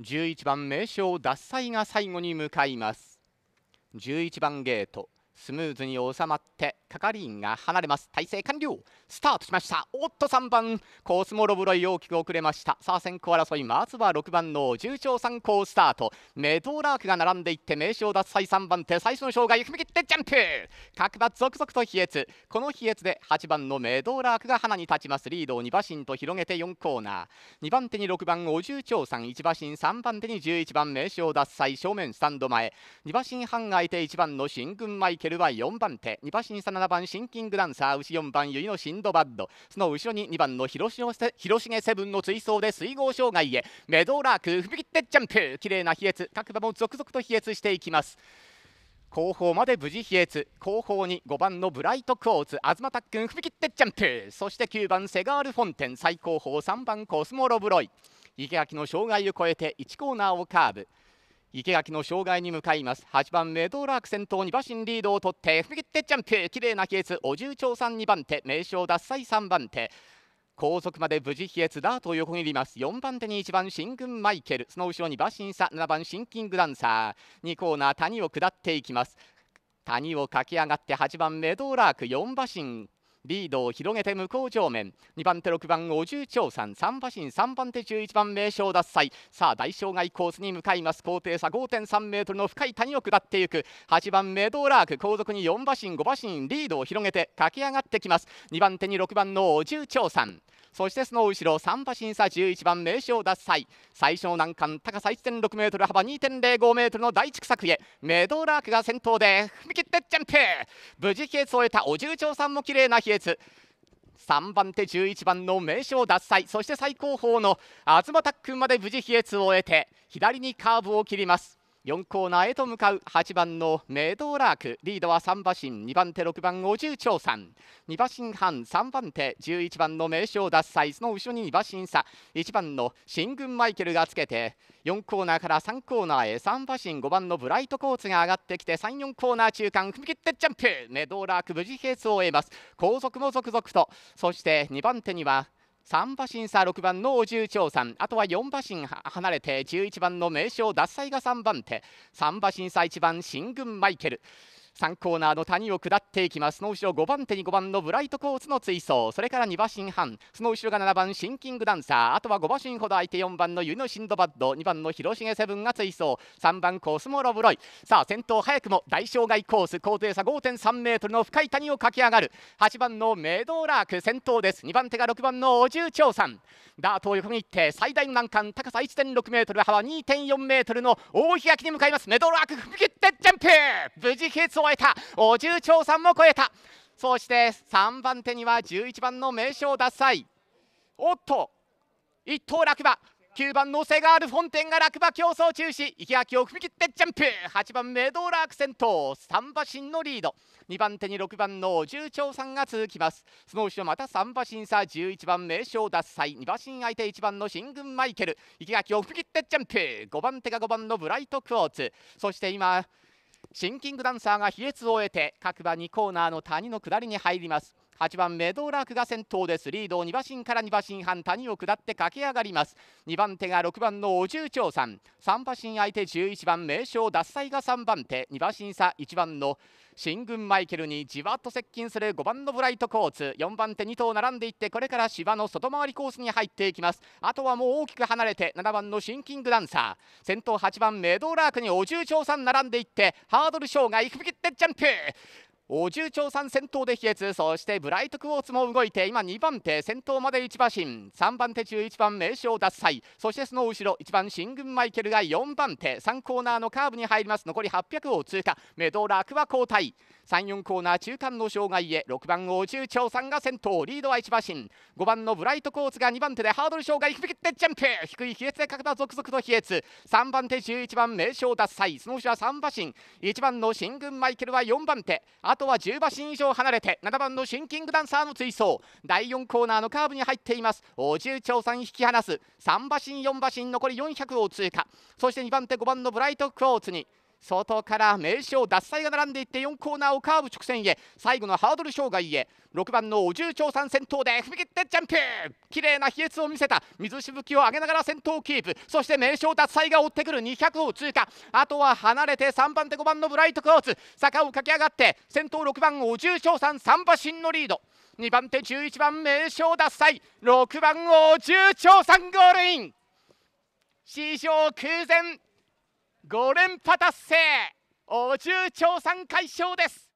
11番名将獺祭が最後に向かいます11番ゲートスムーズに収まって係員が離れます体制完了スタートしましたおっと3番コースもロブロイ大きく遅れましたさあ先行争いまずは6番の重長3校スタートメドーラークが並んでいって名称脱退3番手最初の障害踏み切ってジャンプ各馬続々と飛越この飛越で8番のメドーラークが花に立ちますリードを2馬身と広げて4コーナー2番手に6番お重長さん1馬身3番手に11番名称脱退正面スタンド前2馬身半相いて1番の新軍マイケルは4番手2馬身差7番シンキングダンサー牛4番ゆいのシンドバッドその後ろに2番の広重セブンの追走で水郷障害へメドラーク踏み切ってジャンプ綺麗な飛越各馬も続々と飛越していきます後方まで無事飛越後方に5番のブライトクォーツ東たっクん踏み切ってジャンプそして9番セガールフォンテン最後方3番コスモロブロイ池垣の障害を越えて1コーナーをカーブ池垣の障害に向かいます8番メドラーク先頭に馬身リードを取って踏み切ってジャンプ綺麗な亀裂お重長さん2番手名将脱災3番手後続まで無事飛越ダートを横切ります4番手に1番新軍マイケルその後ろに馬身差7番シンキングダンサー2コーナー谷を下っていきます谷を駆け上がって8番メドーラーク4馬身リードを広げて向こう上面2番手6番五十長さん3馬身3番手11番名将脱災さあ大障害コースに向かいます高低差5.3メートルの深い谷を下っていく8番メドーラーク後続に4馬身5馬身リードを広げて駆け上がってきます2番手に6番の五十長さんそしてその後ろ3馬審査11番名称脱祭最初の難関高さ1.6メートル幅2.05メートルの大畜作へメドラークが先頭で踏み切ってジャンプ無事比訣をえたお重長さんも綺麗な比訣3番手11番の名将脱祭そして最高峰の東拓君まで無事比越を終えて左にカーブを切ります4コーナーへと向かう8番のメドーラークリードは3馬身2番手6番お重長さん2馬身半3番手11番の名称脱サイその後ろに2馬身差1番の新軍マイケルがつけて4コーナーから3コーナーへ3馬身5番のブライトコーツが上がってきて34コーナー中間踏み切ってジャンプメドーラーク無事並走を終えます後続も続々とそして2番手には3馬身差6番のお重長さんあとは4馬身離れて11番の名将獺祭が3番手3馬身差1番新軍マイケル3コーナーの谷を下っていきますその後ろ5番手に5番のブライトコーツの追走それから2馬身半その後ろが7番シンキングダンサーあとは5馬身ほど相手4番のユノシンドバッド2番の広重セブンが追走3番コスモロブロイさあ先頭早くも大障害コース高低差5.3メートルの深い谷を駆け上がる8番のメドーラーク先頭です2番手が6番のチョ長さんダートを横切って最大の難関高さ1.6メートル幅2.4メートルの大開きに向かいますメドーラーク踏み切ってジャンプ無事決勝えたお重長さんも超えたそして3番手には11番の名将脱菜おっと1等落馬9番のセガール・フォンテンが落馬競争中止池脇を踏み切ってジャンプ8番メドーラーク先頭3馬身のリード2番手に6番の重長さんが続きますその後ろまた3馬身差11番名将脱歳2馬身相手1番の新軍マイケル池垣を踏み切ってジャンプ5番手が5番のブライトクォーツそして今シンキングダンサーが比越を終えて各馬2コーナーの谷の下りに入ります8番メドーラークが先頭ですリードを2馬身から2馬身半谷を下って駆け上がります2番手が6番のお重長さん3馬身相手11番名将脱災が3番手2馬身差1番の新軍マイケルにじわっと接近する5番のブライトコーツ4番手2頭並んでいってこれから芝の外回りコースに入っていきますあとはもう大きく離れて7番のシンキングダンサー先頭8番メドーラークにお重長さん並んでいってハードル障害くびきってジャンプお重長さん先頭で秘訣そしてブライトクォーツも動いて今2番手先頭まで1馬身3番手中1番名称脱歳そしてその後ろ1番新軍マイケルが4番手3コーナーのカーブに入ります残り800を通過メドラクは交代34コーナー中間の障害へ6番王中長さんが先頭リードは1馬身5番のブライトコーツが2番手でハードル障害引き切ってジャンプ低い比劣で角田続々と比劣3番手11番名将脱歳その後は3馬身1番の新軍マイケルは4番手あとは10馬身以上離れて7番のシンキングダンサーの追走第4コーナーのカーブに入っています王中長さん引き離す3馬身4馬身残り400を通過そして2番手5番のブライトクォーツに外から名将脱菜が並んでいって4コーナーをカーブ直線へ最後のハードル障害へ6番のお重長さん先頭で踏み切ってジャンプ綺麗な秘訣を見せた水しぶきを上げながら先頭をキープそして名将脱菜が追ってくる200を通過あとは離れて3番手5番のブライトコーツ坂を駆け上がって先頭6番お重長さん3馬身のリード2番手11番名将脱菜6番お重長さんゴールイン史上空前5連覇達成お中長さん快勝です